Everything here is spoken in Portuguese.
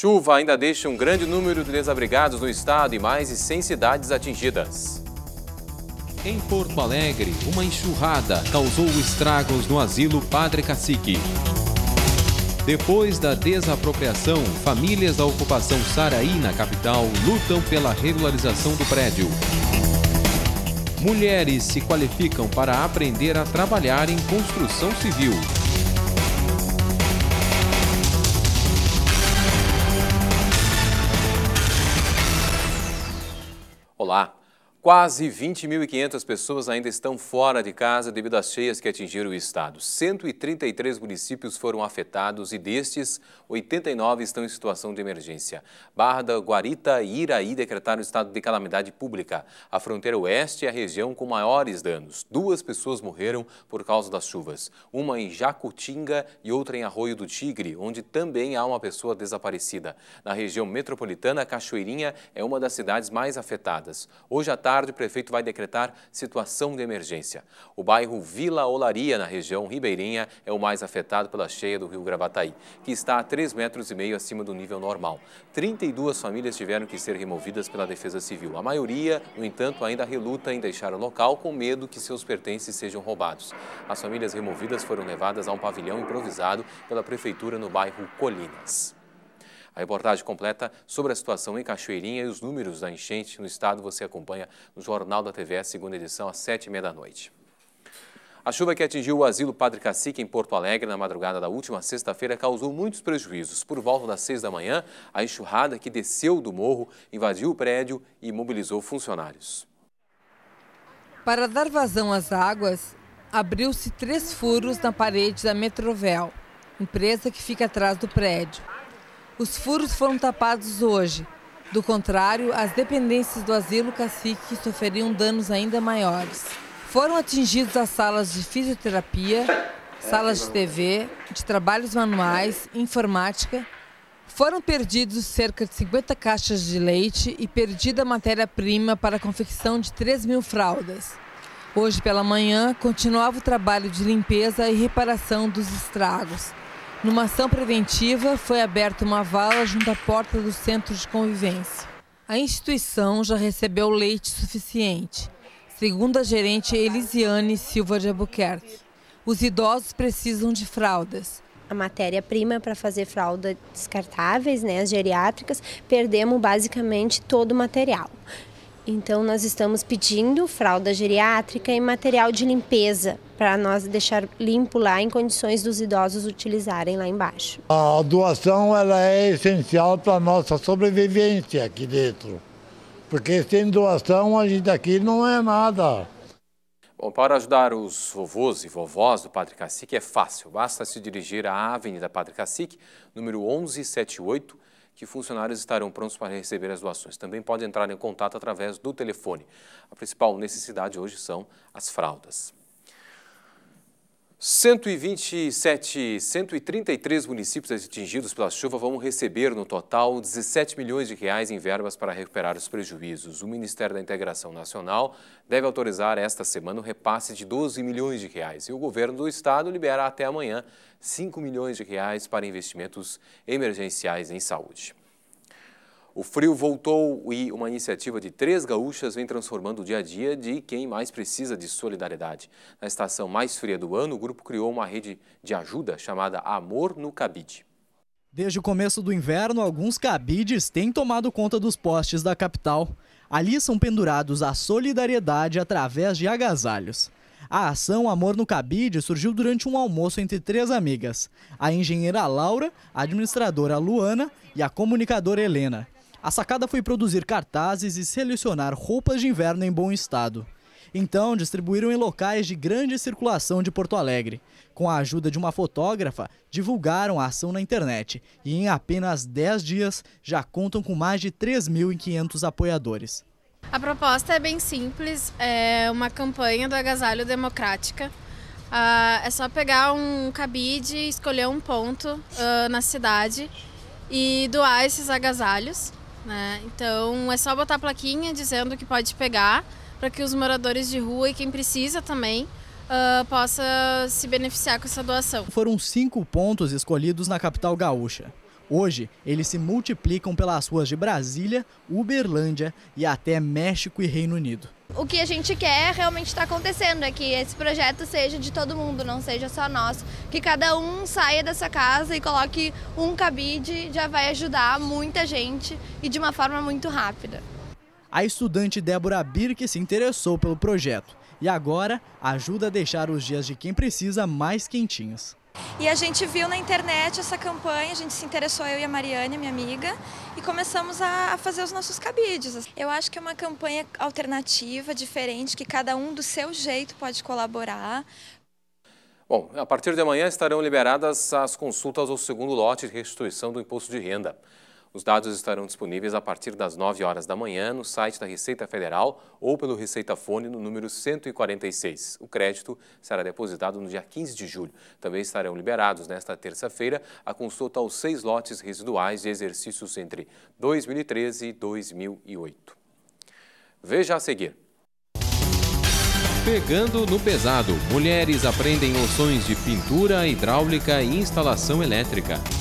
Chuva ainda deixa um grande número de desabrigados no estado e mais de 100 cidades atingidas. Em Porto Alegre, uma enxurrada causou estragos no asilo Padre Cacique. Depois da desapropriação, famílias da ocupação Saraí na capital lutam pela regularização do prédio. Mulheres se qualificam para aprender a trabalhar em construção civil. Quase 20.500 pessoas ainda estão fora de casa devido às cheias que atingiram o estado. 133 municípios foram afetados e destes, 89 estão em situação de emergência. Barra da Guarita e Iraí decretaram estado de calamidade pública. A fronteira oeste é a região com maiores danos. Duas pessoas morreram por causa das chuvas, uma em Jacutinga e outra em Arroio do Tigre, onde também há uma pessoa desaparecida. Na região metropolitana, Cachoeirinha é uma das cidades mais afetadas. Hoje à tarde, tarde, o prefeito vai decretar situação de emergência. O bairro Vila Olaria, na região ribeirinha, é o mais afetado pela cheia do rio Gravataí, que está a 3,5 metros acima do nível normal. 32 famílias tiveram que ser removidas pela Defesa Civil. A maioria, no entanto, ainda reluta em deixar o local com medo que seus pertences sejam roubados. As famílias removidas foram levadas a um pavilhão improvisado pela Prefeitura no bairro Colinas. A reportagem completa sobre a situação em Cachoeirinha e os números da enchente no estado você acompanha no Jornal da TV, segunda edição, às sete e meia da noite. A chuva que atingiu o asilo Padre Cacique em Porto Alegre na madrugada da última sexta-feira causou muitos prejuízos. Por volta das seis da manhã, a enxurrada que desceu do morro invadiu o prédio e mobilizou funcionários. Para dar vazão às águas, abriu-se três furos na parede da Metrovel, empresa que fica atrás do prédio. Os furos foram tapados hoje. Do contrário, as dependências do asilo cacique sofreriam danos ainda maiores. Foram atingidos as salas de fisioterapia, salas de TV, de trabalhos manuais, informática. Foram perdidos cerca de 50 caixas de leite e perdida matéria-prima para a confecção de 3 mil fraldas. Hoje pela manhã, continuava o trabalho de limpeza e reparação dos estragos. Numa ação preventiva, foi aberta uma vala junto à porta do centro de convivência. A instituição já recebeu leite suficiente, segundo a gerente Elisiane Silva de Albuquerque. Os idosos precisam de fraldas, a matéria-prima para fazer fralda descartáveis, né, as geriátricas, perdemos basicamente todo o material. Então, nós estamos pedindo fralda geriátrica e material de limpeza para nós deixar limpo lá em condições dos idosos utilizarem lá embaixo. A doação ela é essencial para a nossa sobrevivência aqui dentro, porque sem doação a gente aqui não é nada. Bom, para ajudar os vovôs e vovós do Padre Cacique é fácil, basta se dirigir à Avenida Padre Cacique, número 1178, que funcionários estarão prontos para receber as doações. Também pode entrar em contato através do telefone. A principal necessidade hoje são as fraldas. 127, 133 municípios atingidos pela chuva vão receber no total 17 milhões de reais em verbas para recuperar os prejuízos. O Ministério da Integração Nacional deve autorizar esta semana o repasse de 12 milhões de reais e o governo do estado libera até amanhã 5 milhões de reais para investimentos emergenciais em saúde. O frio voltou e uma iniciativa de três gaúchas vem transformando o dia a dia de quem mais precisa de solidariedade. Na estação mais fria do ano, o grupo criou uma rede de ajuda chamada Amor no Cabide. Desde o começo do inverno, alguns cabides têm tomado conta dos postes da capital. Ali são pendurados a solidariedade através de agasalhos. A ação Amor no Cabide surgiu durante um almoço entre três amigas: a engenheira Laura, a administradora Luana e a comunicadora Helena. A sacada foi produzir cartazes e selecionar roupas de inverno em bom estado. Então, distribuíram em locais de grande circulação de Porto Alegre. Com a ajuda de uma fotógrafa, divulgaram a ação na internet e em apenas 10 dias já contam com mais de 3.500 apoiadores. A proposta é bem simples, é uma campanha do agasalho democrática. Ah, é só pegar um cabide, escolher um ponto ah, na cidade e doar esses agasalhos. Né? Então é só botar a plaquinha dizendo que pode pegar para que os moradores de rua e quem precisa também uh, possa se beneficiar com essa doação. Foram cinco pontos escolhidos na capital gaúcha. Hoje, eles se multiplicam pelas ruas de Brasília, Uberlândia e até México e Reino Unido. O que a gente quer realmente está acontecendo, é que esse projeto seja de todo mundo, não seja só nosso. Que cada um saia dessa casa e coloque um cabide, já vai ajudar muita gente e de uma forma muito rápida. A estudante Débora Birk se interessou pelo projeto e agora ajuda a deixar os dias de quem precisa mais quentinhos. E a gente viu na internet essa campanha, a gente se interessou, eu e a Mariane, minha amiga, e começamos a fazer os nossos cabides. Eu acho que é uma campanha alternativa, diferente, que cada um do seu jeito pode colaborar. Bom, a partir de amanhã estarão liberadas as consultas ao segundo lote de restituição do imposto de renda. Os dados estarão disponíveis a partir das 9 horas da manhã no site da Receita Federal ou pelo Receita Fone no número 146. O crédito será depositado no dia 15 de julho. Também estarão liberados nesta terça-feira a consulta aos seis lotes residuais de exercícios entre 2013 e 2008. Veja a seguir. Pegando no pesado, mulheres aprendem noções de pintura, hidráulica e instalação elétrica.